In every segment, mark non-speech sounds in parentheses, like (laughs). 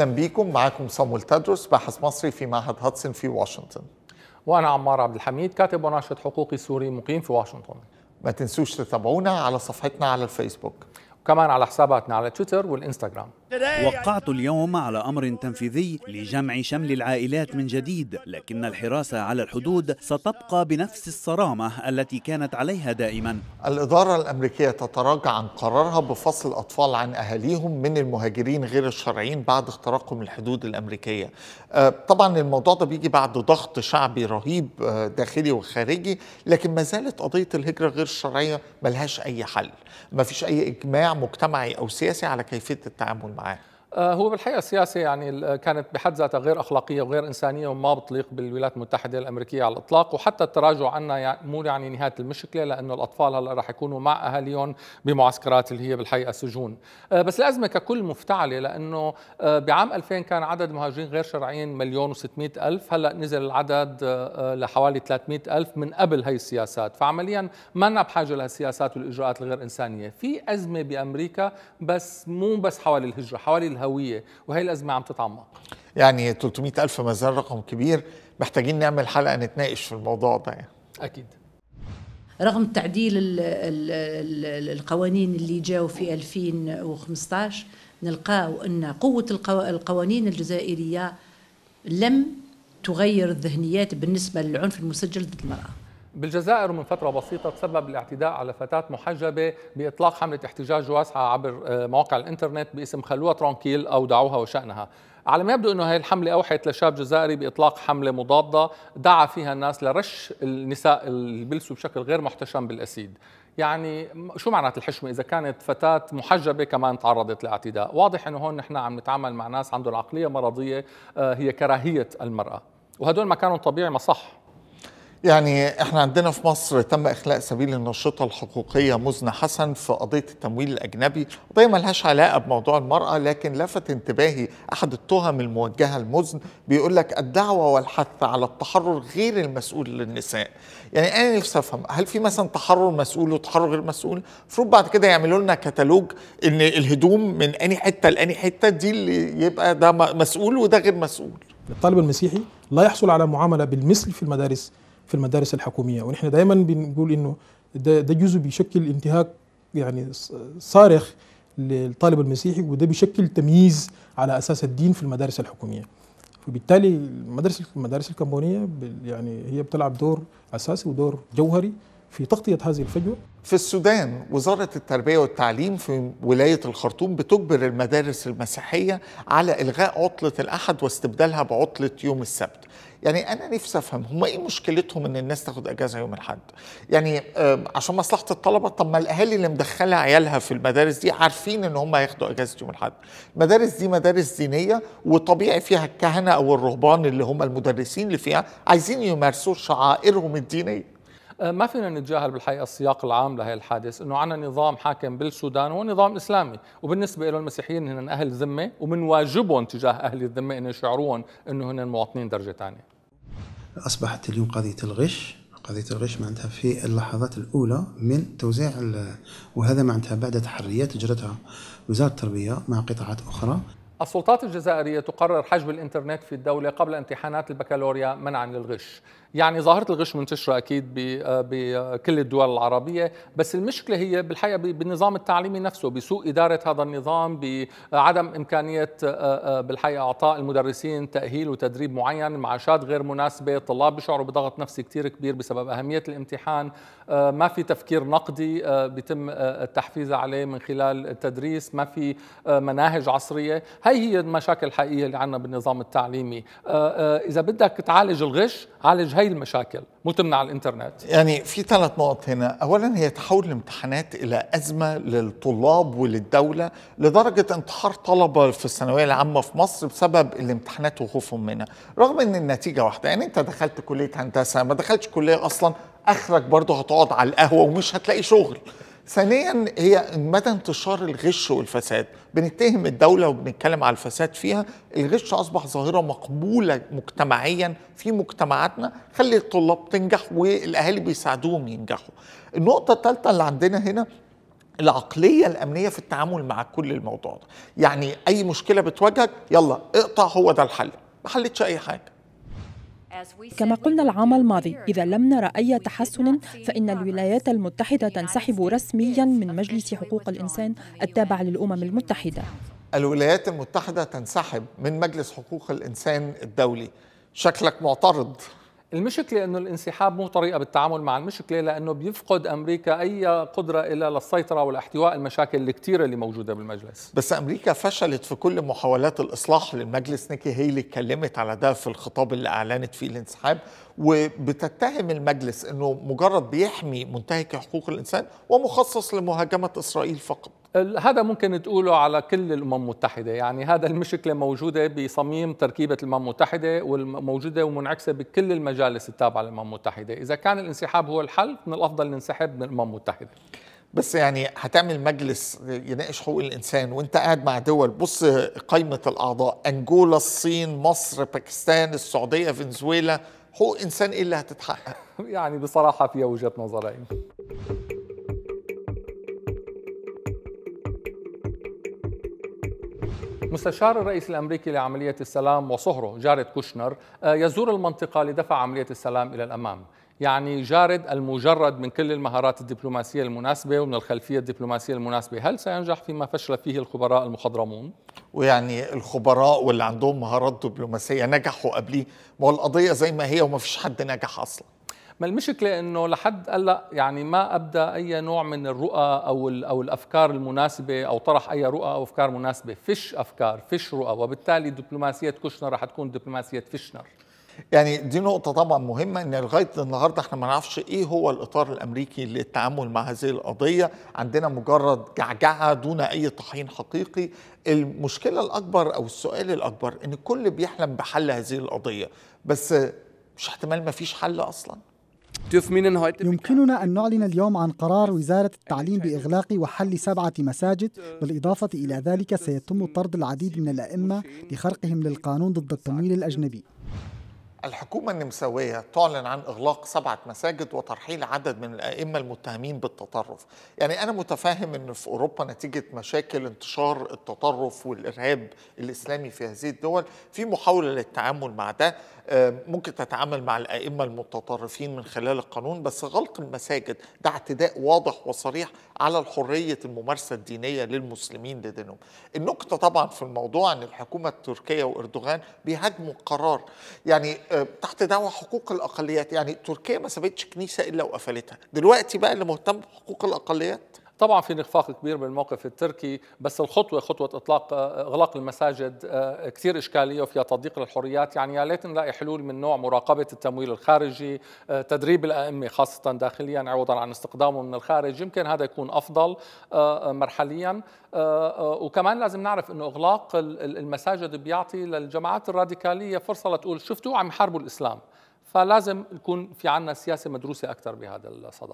اهلا بيكم معاكم صامول تدرس باحث مصري في معهد هاتسن في واشنطن وانا عمار عبد الحميد كاتب وناشط حقوقي سوري مقيم في واشنطن ما تنسوش تتابعونا على صفحتنا على الفيسبوك وكمان على حساباتنا على تويتر والانستغرام وقعت اليوم على أمر تنفيذي لجمع شمل العائلات من جديد لكن الحراسة على الحدود ستبقى بنفس الصرامة التي كانت عليها دائما الإدارة الأمريكية تتراجع عن قرارها بفصل الأطفال عن أهاليهم من المهاجرين غير الشرعيين بعد اختراقهم الحدود الأمريكية آه، طبعا الموضوع ده بيجي بعد ضغط شعبي رهيب آه، داخلي وخارجي لكن ما زالت قضية الهجرة غير الشرعية ملهاش أي حل ما فيش أي إجماع مجتمعي أو سياسي على كيفية التعامل معها I. آه، هو بالحقيقه السياسه يعني كانت بحد ذاتها غير اخلاقيه وغير انسانيه وما بتليق بالولايات المتحده الامريكيه على الاطلاق وحتى التراجع عنها يعني مو يعني نهايه المشكله لانه الاطفال هلا راح يكونوا مع اهاليهم بمعسكرات اللي هي بالحقيقه سجون آه، بس الازمه ككل مفتعله لانه آه، بعام 2000 كان عدد المهاجرين غير شرعيين مليون و600 الف هلا نزل العدد لحوالي 300 الف من قبل هي السياسات فعمليا ما لنا بحاجه لهالسياسات والاجراءات الغير انسانيه في ازمه بامريكا بس مو بس حوالي الهجره حوالي الهويه وهي الازمه عم تتعمق يعني 300 الف ما زال رقم كبير محتاجين نعمل حلقه نتناقش في الموضوع ده يعني. اكيد رغم تعديل الـ الـ الـ القوانين اللي جاوا في 2015 نلقاو ان قوه القوانين الجزائريه لم تغير الذهنيات بالنسبه للعنف المسجل ضد المراه بالجزائر من فترة بسيطة تسبب الاعتداء على فتاة محجبة بإطلاق حملة احتجاج واسعة عبر آه، مواقع الإنترنت باسم خلوها ترونكيل أو دعوها وشأنها على ما يبدو أنه هذه الحملة أوحت لشاب جزائري بإطلاق حملة مضادة دعا فيها الناس لرش النساء اللي بشكل غير محتشم بالأسيد يعني شو معنات الحشمة إذا كانت فتاة محجبة كمان تعرضت لاعتداء واضح أنه هون نحن عم نتعامل مع ناس عندهم عقلية مرضية آه، هي كراهية المرأة وهدول ما كانوا طبيعي ما صح يعني احنا عندنا في مصر تم اخلاء سبيل النشطه الحقوقيه مزنه حسن في قضيه التمويل الاجنبي، قضيه ملهاش علاقه بموضوع المراه لكن لفت انتباهي احد التهم الموجهه لمزن بيقول لك الدعوه والحث على التحرر غير المسؤول للنساء. يعني انا نفسي افهم هل في مثلا تحرر مسؤول وتحرر غير مسؤول؟ المفروض بعد كده يعملوا لنا كتالوج ان الهدوم من اني حته لاني حته دي اللي يبقى ده مسؤول وده غير مسؤول. الطالب المسيحي لا يحصل على معامله بالمثل في المدارس في المدارس الحكوميه ونحن دائما بنقول انه ده, ده جزء بيشكل انتهاك يعني صارخ للطالب المسيحي وده بيشكل تمييز على اساس الدين في المدارس الحكوميه وبالتالي المدارس المدارس الكمبونيه يعني هي بتلعب دور اساسي ودور جوهري في تغطيه هذه الفجوه في السودان وزاره التربيه والتعليم في ولايه الخرطوم بتجبر المدارس المسيحيه على الغاء عطله الاحد واستبدالها بعطله يوم السبت يعني انا نفسي افهم هم ايه مشكلتهم ان الناس تاخد اجازه يوم الاحد يعني عشان مصلحه الطلبه طب ما الاهالي اللي مدخله عيالها في المدارس دي عارفين ان هم هياخدوا اجازه يوم الاحد المدارس دي مدارس دينيه وطبيعي فيها الكهنه او الرهبان اللي هم المدرسين اللي فيها عايزين يمارسوا شعائرهم الدينيه أه، ما فينا نتجاهل بالحقيقه السياق العام لهي الحادث انه عنا نظام حاكم بالسودان هو نظام اسلامي وبالنسبه له المسيحيين هن اهل ذمه ومن واجبهم تجاه اهل الذمه انه يشعرون انه هن مواطنين درجه ثانيه اصبحت اليوم قضيه الغش قضية الغش معناتها في اللحظات الأولى من توزيع وهذا معناتها بعد تحريات جرتها وزارة التربية مع قطاعات أخرى السلطات الجزائرية تقرر حجب الإنترنت في الدولة قبل امتحانات البكالوريا منعا للغش يعني ظاهرة الغش منتشرة أكيد بكل آه، آه، الدول العربية بس المشكلة هي بالحقيقة بالنظام التعليمي نفسه بسوء إدارة هذا النظام بعدم إمكانية آه، بالحقيقة أعطاء المدرسين تأهيل وتدريب معين معاشات غير مناسبة الطلاب بيشعروا بضغط نفسي كثير كبير بسبب أهمية الامتحان ما في تفكير نقدي بيتم التحفيز عليه من خلال التدريس ما في مناهج عصرية هي هي المشاكل الحقيقية اللي عندنا بالنظام التعليمي إذا بدك تعالج الغش عالج هاي المشاكل مو تمنع الانترنت يعني في ثلاث نقط هنا اولا هي تحول الامتحانات الى ازمه للطلاب وللدوله لدرجه انتحار طلبه في الثانويه العامه في مصر بسبب الامتحانات وخوفهم منها رغم ان النتيجه واحده يعني انت دخلت كليه هندسه ما دخلتش كليه اصلا اخرك برضه هتقعد على القهوه ومش هتلاقي شغل ثانيا هي مدى انتشار الغش والفساد بنتهم الدولة وبنتكلم على الفساد فيها الغش أصبح ظاهرة مقبولة مجتمعيا في مجتمعاتنا خلي الطلاب تنجح والأهالي بيساعدوهم ينجحوا النقطة الثالثة اللي عندنا هنا العقليه الامنيه في التعامل مع كل الموضوع ده يعني اي مشكله بتواجهك يلا اقطع هو ده الحل ما حلتش اي حاجه كما قلنا العام الماضي إذا لم نرى أي تحسن فإن الولايات المتحدة تنسحب رسميا من مجلس حقوق الإنسان التابع للأمم المتحدة الولايات المتحدة تنسحب من مجلس حقوق الإنسان الدولي شكلك معترض المشكلة أنه الانسحاب مو طريقة بالتعامل مع المشكلة لأنه بيفقد أمريكا أي قدرة إلا للسيطرة والاحتواء المشاكل الكثيرة اللي موجودة بالمجلس بس أمريكا فشلت في كل محاولات الإصلاح للمجلس نيكي هي اللي اتكلمت على ده في الخطاب اللي أعلنت فيه الانسحاب وبتتهم المجلس أنه مجرد بيحمي منتهك حقوق الإنسان ومخصص لمهاجمة إسرائيل فقط هذا ممكن تقوله على كل الامم المتحده يعني هذا المشكله موجوده بصميم تركيبه الامم المتحده وموجوده ومنعكسه بكل المجالس التابعه للامم المتحده اذا كان الانسحاب هو الحل من الافضل ننسحب من الامم المتحده بس يعني هتعمل مجلس يناقش حقوق الانسان وانت قاعد مع دول بص قائمه الاعضاء انجولا الصين مصر باكستان السعوديه فنزويلا حقوق انسان ايه اللي هتتحقق (laughs) يعني بصراحه فيها وجهه نظرين مستشار الرئيس الأمريكي لعملية السلام وصهره جارد كوشنر آه، يزور المنطقة لدفع عملية السلام إلى الأمام يعني جارد المجرد من كل المهارات الدبلوماسية المناسبة ومن الخلفية الدبلوماسية المناسبة هل سينجح فيما فشل فيه الخبراء المخضرمون؟ ويعني الخبراء واللي عندهم مهارات دبلوماسية نجحوا قبليه ما القضية زي ما هي وما فيش حد نجح أصلاً ما المشكله انه لحد هلا يعني ما ابدا اي نوع من الرؤى او او الافكار المناسبه او طرح اي رؤى او افكار مناسبه فيش افكار فيش رؤى وبالتالي دبلوماسيه كوشنر رح تكون دبلوماسيه فيشنر يعني دي نقطة طبعا مهمة ان لغاية النهاردة احنا ما نعرفش ايه هو الاطار الامريكي للتعامل مع هذه القضية عندنا مجرد جعجعة دون اي طحين حقيقي المشكلة الاكبر او السؤال الاكبر ان الكل بيحلم بحل هذه القضية بس مش احتمال ما فيش حل اصلا يمكننا أن نعلن اليوم عن قرار وزارة التعليم بإغلاق وحل سبعة مساجد بالإضافة إلى ذلك سيتم طرد العديد من الأئمة لخرقهم للقانون ضد التمويل الأجنبي الحكومة النمساوية تعلن عن إغلاق سبعة مساجد وترحيل عدد من الأئمة المتهمين بالتطرف يعني أنا متفاهم أن في أوروبا نتيجة مشاكل انتشار التطرف والإرهاب الإسلامي في هذه الدول في محاولة للتعامل مع ده آه، ممكن تتعامل مع الائمه المتطرفين من خلال القانون بس غلق المساجد ده اعتداء واضح وصريح على حريه الممارسه الدينيه للمسلمين لدينهم. النكته طبعا في الموضوع ان الحكومه التركيه واردوغان بيهاجموا القرار يعني آه، تحت دعوة حقوق الاقليات يعني تركيا ما سابتش كنيسه الا وقفلتها، دلوقتي بقى اللي مهتم بحقوق الاقليات طبعا في نخفاق كبير بالموقف التركي بس الخطوه خطوه اطلاق آه، اغلاق المساجد آه، كثير اشكاليه وفيها تضييق للحريات يعني يا ليت نلاقي حلول من نوع مراقبه التمويل الخارجي آه، تدريب الائمه خاصه داخليا عوضا عن استقدامه من الخارج يمكن هذا يكون افضل مرحليا وكمان لازم نعرف انه اغلاق المساجد بيعطي للجماعات الراديكاليه فرصه لتقول شفتوا عم يحاربوا الاسلام فلازم يكون في عنا سياسه مدروسه اكثر بهذا الصدد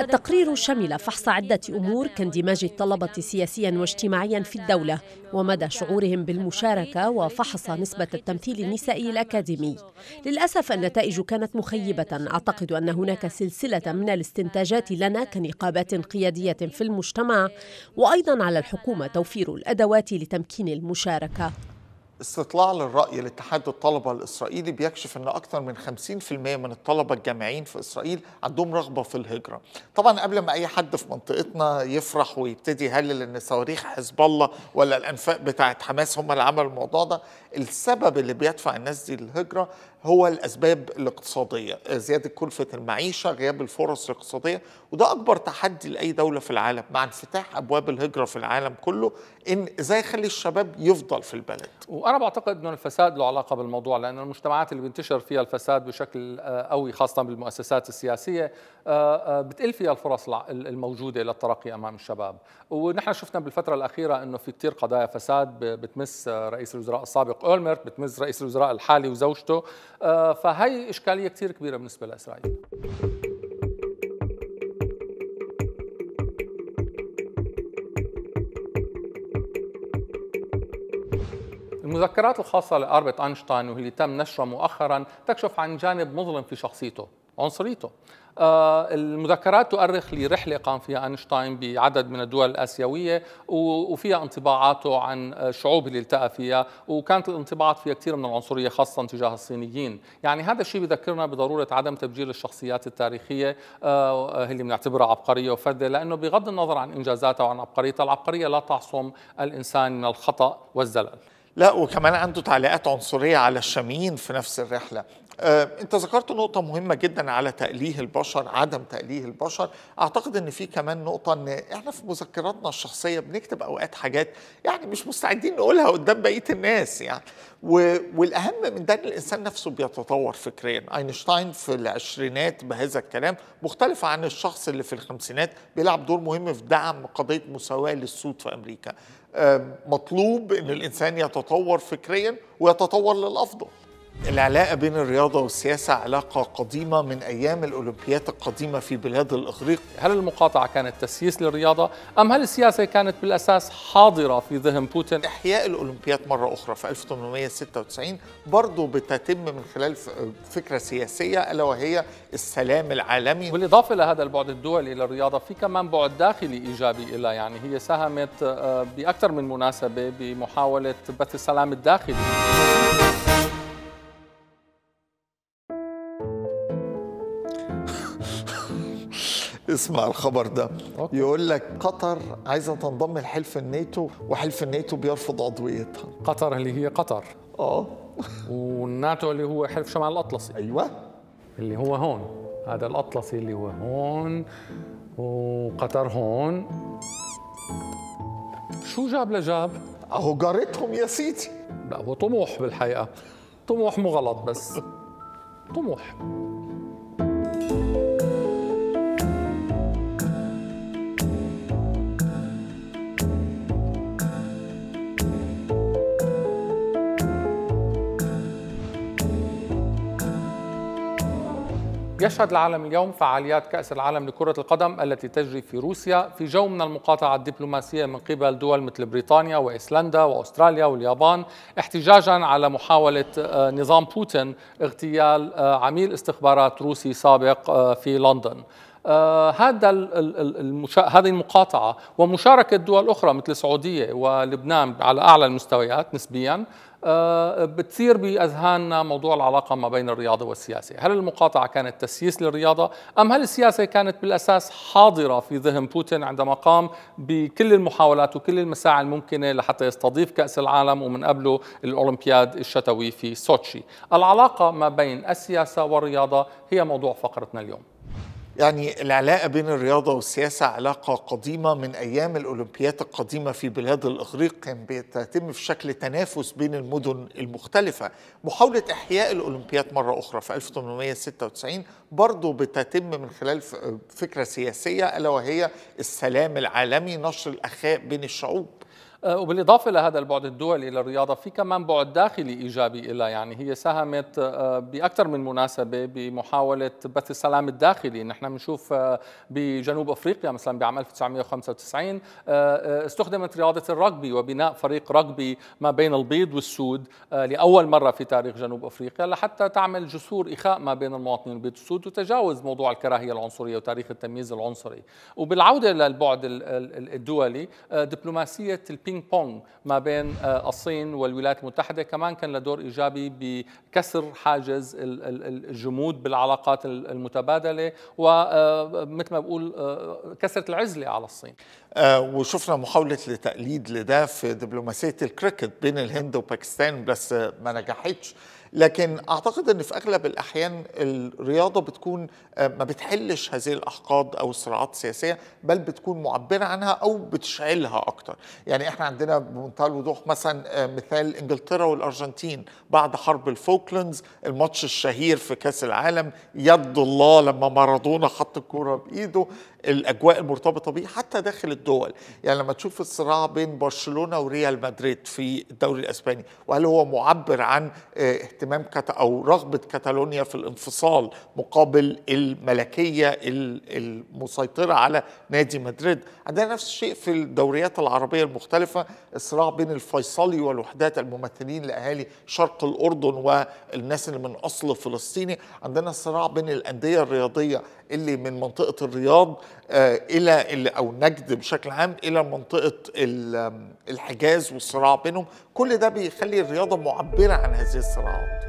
التقرير شمل فحص عدة أمور كاندماج الطلبة سياسيا واجتماعيا في الدولة ومدى شعورهم بالمشاركة وفحص نسبة التمثيل النسائي الأكاديمي للأسف النتائج كانت مخيبة أعتقد أن هناك سلسلة من الاستنتاجات لنا كنقابات قيادية في المجتمع وأيضا على الحكومة توفير الأدوات لتمكين المشاركة استطلاع للرأي لاتحاد الطلبة الإسرائيلي بيكشف أن أكثر من 50% من الطلبة الجامعيين في إسرائيل عندهم رغبة في الهجرة طبعا قبل ما أي حد في منطقتنا يفرح ويبتدي يهلل أن صواريخ حزب الله ولا الأنفاق بتاعة حماس هم اللي عملوا الموضوع ده السبب اللي بيدفع الناس دي للهجرة هو الأسباب الاقتصادية زيادة كلفة المعيشة غياب الفرص الاقتصادية وده أكبر تحدي لأي دولة في العالم مع انفتاح أبواب الهجرة في العالم كله إن إزاي يخلي الشباب يفضل في البلد وأنا بعتقد أن الفساد له علاقة بالموضوع لأن المجتمعات اللي بينتشر فيها الفساد بشكل آه، قوي خاصة بالمؤسسات السياسية آه، آه، بتقل فيها الفرص الموجودة للترقي أمام الشباب ونحن شفنا بالفترة الأخيرة أنه في كتير قضايا فساد بتمس رئيس الوزراء السابق أولمرت بتمس رئيس الوزراء الحالي وزوجته آه، فهي إشكالية كثير كبيرة بالنسبة لإسرائيل المذكرات الخاصة لأربت أينشتاين واللي تم نشرها مؤخرا تكشف عن جانب مظلم في شخصيته عنصريته آه، المذكرات تؤرخ لرحلة قام فيها أينشتاين بعدد من الدول الآسيوية وفيها انطباعاته عن الشعوب آه، اللي التقى فيها وكانت الانطباعات فيها كثير من العنصرية خاصة تجاه الصينيين يعني هذا الشيء بذكرنا بضرورة عدم تبجيل الشخصيات التاريخية آه، اللي بنعتبرها عبقرية وفردة لأنه بغض النظر عن إنجازاتها وعن عبقريتها العبقرية لا تعصم الإنسان من الخطأ والزلل لا وكمان عنده تعليقات عنصرية على الشاميين في نفس الرحلة آه، انت ذكرت نقطه مهمه جدا على تأليه البشر عدم تأليه البشر اعتقد ان في كمان نقطه ان احنا في مذكراتنا الشخصيه بنكتب اوقات حاجات يعني مش مستعدين نقولها قدام بقيه الناس يعني والاهم من ده ان الانسان نفسه بيتطور فكريا اينشتاين في العشرينات بهذا الكلام مختلف عن الشخص اللي في الخمسينات بيلعب دور مهم في دعم قضيه مساواه للصوت في امريكا آه، مطلوب ان الانسان يتطور فكريا ويتطور للافضل العلاقة بين الرياضة والسياسة علاقة قديمة من أيام الأولمبيات القديمة في بلاد الإغريق هل المقاطعة كانت تسييس للرياضة أم هل السياسة كانت بالأساس حاضرة في ذهن بوتين؟ إحياء الأولمبيات مرة أخرى في 1896 برضو بتتم من خلال فكرة سياسية ألا وهي السلام العالمي بالإضافة لهذا البعد الدولي للرياضة في كمان بعد داخلي إيجابي لها يعني هي ساهمت آه، بأكثر من مناسبة بمحاولة بث السلام الداخلي اسمع الخبر ده أوكي. يقول لك قطر عايزه تنضم لحلف الناتو وحلف الناتو بيرفض عضويتها قطر اللي هي قطر اه والناتو اللي هو حلف شمال الاطلسي ايوه اللي هو هون هذا الاطلسي اللي هو هون وقطر هون شو جاب لجاب؟ اهو جارتهم يا سيدي لا هو طموح بالحقيقه طموح مو غلط بس طموح يشهد العالم اليوم فعاليات كأس العالم لكرة القدم التي تجري في روسيا في جو من المقاطعة الدبلوماسية من قبل دول مثل بريطانيا وإيسلندا وأستراليا واليابان احتجاجا على محاولة آه، نظام بوتين اغتيال آه، عميل استخبارات روسي سابق آه، في لندن هذا المشا... هذه المقاطعه ومشاركه دول اخرى مثل السعوديه ولبنان على اعلى المستويات نسبيا آه، بتصير بأذهاننا موضوع العلاقة ما بين الرياضة والسياسة هل المقاطعة كانت تسييس للرياضة أم هل السياسة كانت بالأساس حاضرة في ذهن بوتين عندما قام بكل المحاولات وكل المساعي الممكنة لحتى يستضيف كأس العالم ومن قبله الأولمبياد الشتوي في سوتشي العلاقة ما بين السياسة والرياضة هي موضوع فقرتنا اليوم يعني العلاقة بين الرياضة والسياسة علاقة قديمة من أيام الأولمبيات القديمة في بلاد الإغريق كان بيتم في شكل تنافس بين المدن المختلفة محاولة إحياء الأولمبيات مرة أخرى في 1896 برضو بتتم من خلال فكرة سياسية ألا وهي السلام العالمي نشر الأخاء بين الشعوب آه، وبالإضافة لهذا البعد الدولي للرياضة في كمان بعد داخلي إيجابي لها يعني هي ساهمت آه، بأكثر من مناسبة بمحاولة بث السلام الداخلي نحن بنشوف آه، بجنوب أفريقيا مثلا بعام 1995 استخدمت رياضة الرغبي وبناء فريق رغبي ما بين البيض والسود لأول مرة في تاريخ جنوب أفريقيا لحتى تعمل جسور إخاء ما بين المواطنين البيض والسود وتجاوز موضوع الكراهية العنصرية وتاريخ التمييز العنصري وبالعودة للبعد الدولي دبلوماسية البينج بينج بونج ما بين آه، الصين والولايات المتحدة كمان كان له دور إيجابي بكسر حاجز الجمود بالعلاقات المتبادلة ومثل آه، ما بقول آه، كسرت العزلة على الصين وشفنا محاولة لتقليد لده في دبلوماسية الكريكت بين الهند وباكستان بس ما نجحتش لكن اعتقد ان في اغلب الاحيان الرياضه بتكون آه، ما بتحلش هذه الاحقاد او الصراعات السياسيه بل بتكون معبره عنها او بتشعلها اكتر يعني احنا عندنا بمنتهى الوضوح مثلا آه، مثال انجلترا والارجنتين بعد حرب الفوكلاندز الماتش الشهير في كاس العالم يد الله لما مارادونا حط الكوره بايده الاجواء المرتبطه بيه حتى داخل الدول يعني لما تشوف الصراع بين برشلونه وريال مدريد في الدوري الاسباني وهل هو معبر عن آه، اهتمام كت... او رغبه كاتالونيا في الانفصال مقابل الملكيه المسيطره على نادي مدريد عندنا نفس الشيء في الدوريات العربيه المختلفه الصراع بين الفيصلي والوحدات الممثلين لاهالي شرق الاردن والناس اللي من اصل فلسطيني عندنا صراع بين الانديه الرياضيه اللي من منطقه الرياض آه، الى او نجد بشكل عام الى منطقه الحجاز والصراع بينهم كل ده بيخلي الرياضه معبره عن هذه الصراعات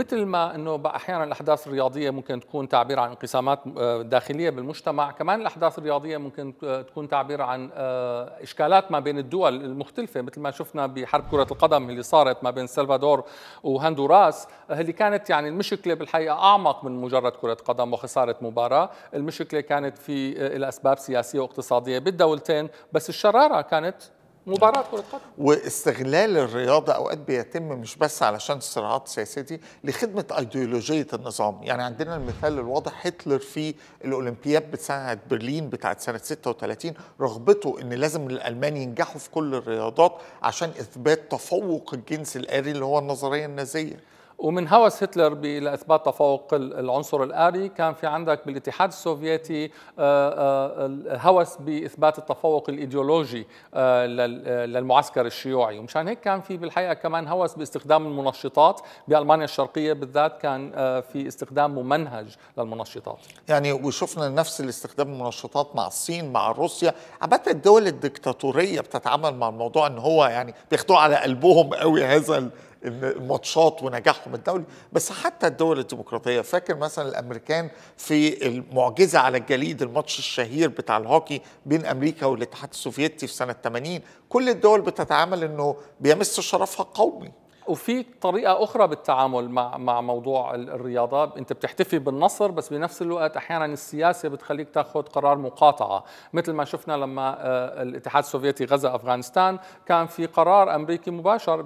ومثل ما انه احيانا الاحداث الرياضيه ممكن تكون تعبير عن انقسامات آه، داخليه بالمجتمع، كمان الاحداث الرياضيه ممكن آه، تكون تعبير عن آه، اشكالات ما بين الدول المختلفه مثل ما شفنا بحرب كره القدم اللي صارت ما بين سلفادور وهندوراس اللي كانت يعني المشكله بالحقيقه اعمق من مجرد كره قدم وخساره مباراه، المشكله كانت في الاسباب سياسيه واقتصاديه بالدولتين، بس الشراره كانت مباراه كره قدم واستغلال الرياضه اوقات بيتم مش بس علشان الصراعات السياسيه دي لخدمه ايديولوجيه النظام يعني عندنا المثال الواضح هتلر في الاولمبياد بتاعه برلين بتاعه سنه 36 رغبته ان لازم الالمان ينجحوا في كل الرياضات عشان اثبات تفوق الجنس الاري اللي هو النظريه النازيه ومن هوس هتلر لاثبات تفوق العنصر الاري كان في عندك بالاتحاد السوفيتي آه، آه، هوس باثبات التفوق الايديولوجي آه، للمعسكر الشيوعي ومشان هيك كان في بالحقيقه كمان هوس باستخدام المنشطات بالمانيا الشرقيه بالذات كان في استخدام ممنهج للمنشطات يعني وشفنا نفس الاستخدام المنشطات مع الصين مع روسيا عبت الدول الدكتاتوريه بتتعامل مع الموضوع ان هو يعني بياخدوه على قلبهم قوي هذا ماتشات ونجاحهم الدولي بس حتى الدول الديمقراطيه فاكر مثلا الامريكان في المعجزه على الجليد الماتش الشهير بتاع الهوكي بين امريكا والاتحاد السوفيتي في سنه 80 كل الدول بتتعامل انه بيمس شرفها القومي وفي طريقه اخرى بالتعامل مع مع موضوع الرياضه انت بتحتفي بالنصر بس بنفس الوقت احيانا السياسه بتخليك تاخذ قرار مقاطعه مثل ما شفنا لما آه، الاتحاد السوفيتي غزا افغانستان كان في قرار امريكي مباشر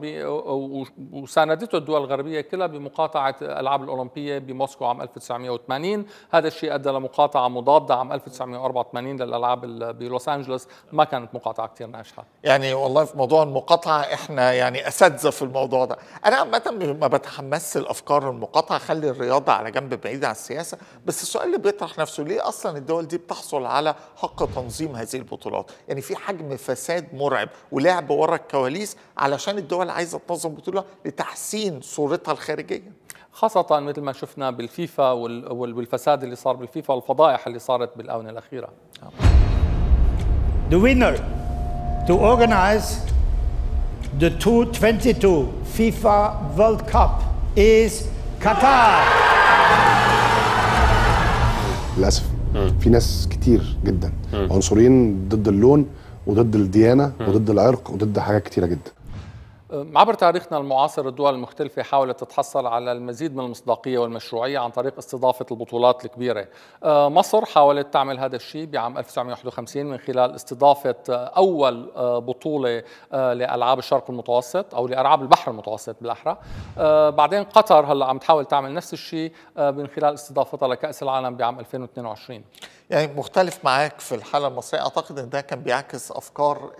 وساندته الدول الغربيه كلها بمقاطعه الالعاب الاولمبيه بموسكو عام 1980 هذا الشيء ادى لمقاطعه مضاده عام 1984 للالعاب بلوس انجلوس ما كانت مقاطعه كثير ناجحه يعني والله في موضوع المقاطعه احنا يعني اساتذه في الموضوع الوضع انا عامه ما بتحمسش الافكار المقاطعه خلي الرياضه على جنب بعيد عن السياسه بس السؤال اللي بيطرح نفسه ليه اصلا الدول دي بتحصل على حق تنظيم هذه البطولات يعني في حجم فساد مرعب ولعب ورا الكواليس علشان الدول عايزه تنظم بطوله لتحسين صورتها الخارجيه خاصة مثل ما شفنا بالفيفا والفساد اللي صار بالفيفا والفضائح اللي صارت بالآونة الأخيرة. The winner to organize the 2022 FIFA World Cup is Qatar. للاسف في ناس كتير جدا عنصريين ضد اللون وضد الديانه وضد العرق وضد حاجات كتيره جدا عبر تاريخنا المعاصر الدول المختلفة حاولت تتحصل على المزيد من المصداقية والمشروعية عن طريق استضافة البطولات الكبيرة آه، مصر حاولت تعمل هذا الشيء بعام 1951 من خلال استضافة آه، أول آه، بطولة لألعاب الشرق المتوسط أو لألعاب البحر المتوسط بالأحرى بعدين قطر هلأ عم تحاول تعمل نفس الشيء من خلال استضافتها لكأس العالم بعام 2022 يعني مختلف معاك في الحالة المصرية أعتقد أن ده كان بيعكس أفكار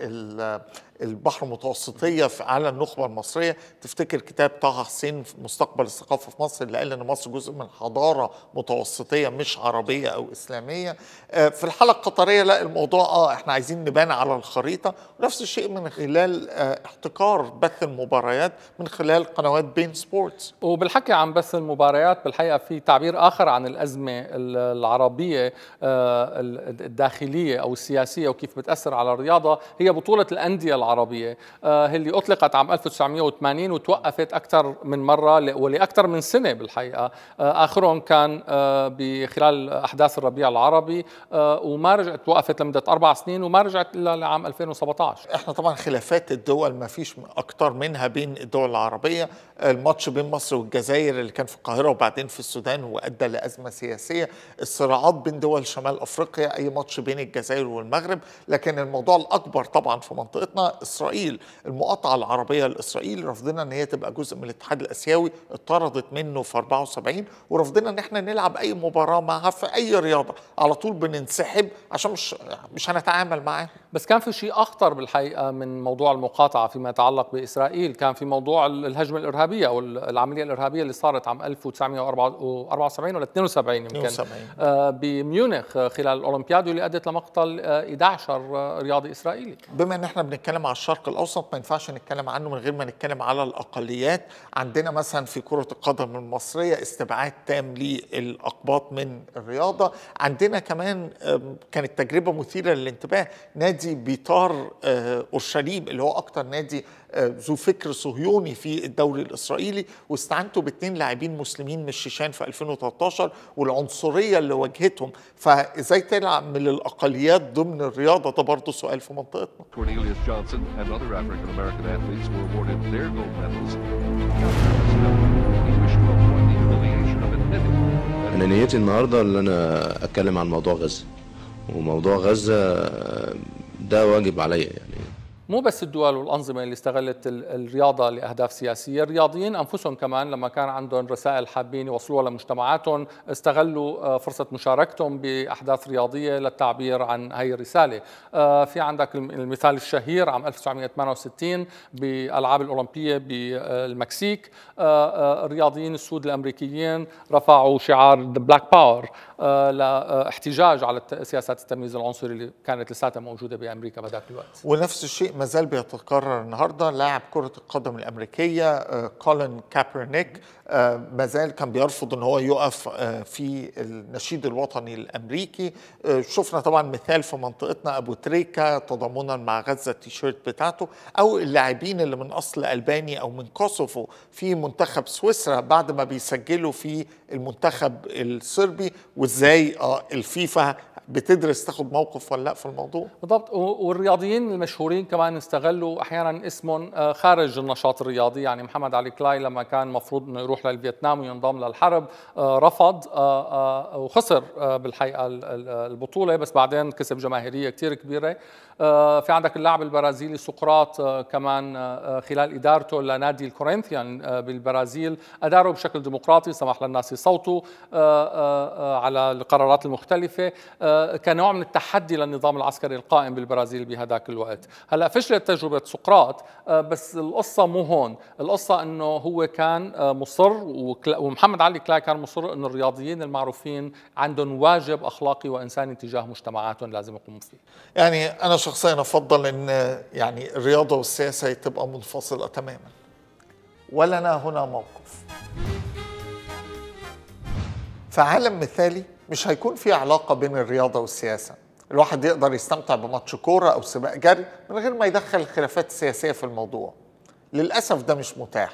البحر المتوسطية في على النخبة المصرية تفتكر كتاب طه حسين مستقبل الثقافة في مصر اللي قال إن مصر جزء من حضارة متوسطية مش عربية أو إسلامية آه، في الحالة القطرية لا الموضوع آه إحنا عايزين نبان على الخريطة ونفس الشيء من خلال آه، احتكار بث المباريات من خلال قنوات بين سبورتس وبالحكي عن بث المباريات بالحقيقة في تعبير آخر عن الأزمة العربية آه، الداخلية أو السياسية وكيف بتأثر على الرياضة هي بطولة الأندية العربية اللي آه، أطلقت عام 1980 وتوقفت أكثر من مرة ولأكثر من سنة بالحقيقة آه، آخرهم كان آه، بخلال أحداث الربيع العربي وما رجعت توقفت لمدة أربع سنين وما رجعت إلا لعام 2017 إحنا طبعا خلافات الدول ما فيش أكثر منها بين الدول العربية الماتش بين مصر والجزائر اللي كان في القاهرة وبعدين في السودان وأدى لأزمة سياسية الصراعات بين دول شمال أفريقيا أي ماتش بين الجزائر والمغرب لكن الموضوع الأكبر طبعا في منطقتنا اسرائيل المقاطعه العربيه لاسرائيل رفضنا ان هي تبقى جزء من الاتحاد الاسيوي اتطردت منه في 74 ورفضنا ان احنا نلعب اي مباراه معها في اي رياضه على طول بننسحب عشان مش مش هنتعامل معاها بس كان في شيء اخطر بالحقيقه من موضوع المقاطعه فيما يتعلق باسرائيل كان في موضوع الهجمه الارهابيه او العمليه الارهابيه اللي صارت عام 1974 ولا 72 يمكن 72 آه، بميونخ خلال الاولمبياد واللي ادت لمقتل 11 رياضي اسرائيلي بما ان احنا بنتكلم مع على الشرق الاوسط ما ينفعش نتكلم عنه من غير ما نتكلم على الاقليات عندنا مثلا في كره القدم المصريه استبعاد تام للاقباط من الرياضه عندنا كمان كانت تجربه مثيره للانتباه نادي بيطار آه، اورشليم اللي هو اكتر نادي آه، ذو فكر صهيوني في الدوري الاسرائيلي واستعنتوا باثنين لاعبين مسلمين من الشيشان في 2013 والعنصريه اللي واجهتهم فازاي تلعب من الاقليات ضمن الرياضه ده برضه سؤال في منطقتنا Johnson and other African American athletes were awarded their gold medals. أنا نيتي النهاردة اللي أنا أتكلم عن موضوع غزة وموضوع غزة ده واجب عليا يعني مو بس الدول والأنظمة اللي استغلت الرياضة لأهداف سياسية الرياضيين أنفسهم كمان لما كان عندهم رسائل حابين يوصلوها لمجتمعاتهم استغلوا آه، فرصة مشاركتهم بأحداث رياضية للتعبير عن هي الرسالة آه، في عندك المثال الشهير عام 1968 بالألعاب الأولمبية بالمكسيك آه، الرياضيين السود الأمريكيين رفعوا شعار ذا بلاك باور لاحتجاج على سياسات التمييز العنصري اللي كانت لساتها موجودة بأمريكا بهذاك الوقت ونفس الشيء ما زال بيتكرر النهارده لاعب كره القدم الامريكيه آه، كولين كابرنيك آه، ما زال كان بيرفض ان هو يقف آه، في النشيد الوطني الامريكي آه، شفنا طبعا مثال في منطقتنا ابو تريكا تضامنا مع غزه التيشيرت بتاعته او اللاعبين اللي من اصل الباني او من كوسوفو في منتخب سويسرا بعد ما بيسجلوا في المنتخب الصربي وازاي الفيفا بتدرس تاخد موقف ولا لا في الموضوع بالضبط والرياضيين المشهورين كمان استغلوا احيانا اسمهم خارج النشاط الرياضي يعني محمد علي كلاي لما كان مفروض انه يروح يروح للفيتنام وينضم للحرب آه، رفض آه، آه، وخسر بالحقيقه البطوله بس بعدين كسب جماهيريه كثير كبيره في عندك اللاعب البرازيلي سقراط كمان خلال ادارته لنادي الكورنثيان بالبرازيل اداره بشكل ديمقراطي سمح للناس يصوتوا على القرارات المختلفه كنوع من التحدي للنظام العسكري القائم بالبرازيل بهذاك الوقت هلا فشلت تجربه سقراط بس القصه مو هون القصه انه هو كان مصر مصر ومحمد علي كلاي كان مصر أن الرياضيين المعروفين عندهم واجب أخلاقي وإنساني تجاه مجتمعاتهم لازم يقوموا فيه يعني أنا شخصيا أفضل أن يعني الرياضة والسياسة تبقى منفصلة تماما ولنا هنا موقف فعالم مثالي مش هيكون في علاقة بين الرياضة والسياسة الواحد يقدر يستمتع بماتش كورة أو سباق جري من غير ما يدخل الخلافات السياسية في الموضوع للأسف ده مش متاح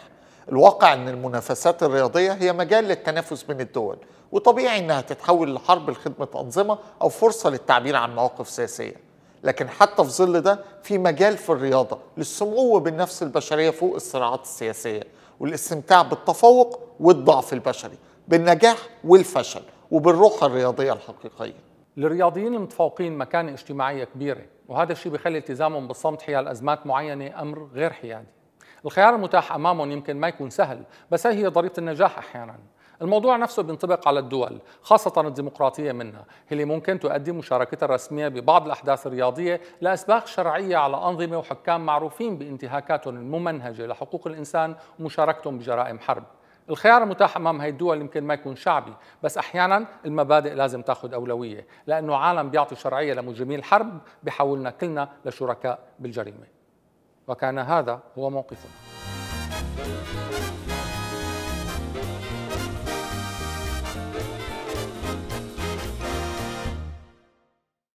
الواقع ان المنافسات الرياضيه هي مجال للتنافس بين الدول وطبيعي انها تتحول لحرب لخدمه انظمه او فرصه للتعبير عن مواقف سياسيه لكن حتى في ظل ده في مجال في الرياضه للسمو بالنفس البشريه فوق الصراعات السياسيه والاستمتاع بالتفوق والضعف البشري بالنجاح والفشل وبالروح الرياضيه الحقيقيه للرياضيين المتفوقين مكانة اجتماعية كبيرة وهذا الشيء بيخلي التزامهم بالصمت حيال أزمات معينة أمر غير حيادي الخيار المتاح امامهم يمكن ما يكون سهل بس هي ضريبه النجاح احيانا الموضوع نفسه بينطبق على الدول خاصة الديمقراطية منها اللي ممكن تؤدي مشاركتها الرسمية ببعض الأحداث الرياضية لأسباب شرعية على أنظمة وحكام معروفين بانتهاكاتهم الممنهجة لحقوق الإنسان ومشاركتهم بجرائم حرب الخيار المتاح امام هي الدول يمكن ما يكون شعبي بس احيانا المبادئ لازم تاخذ اولويه لانه عالم بيعطي شرعيه لمجرمي الحرب بحولنا كلنا لشركاء بالجريمه وكان هذا هو موقفنا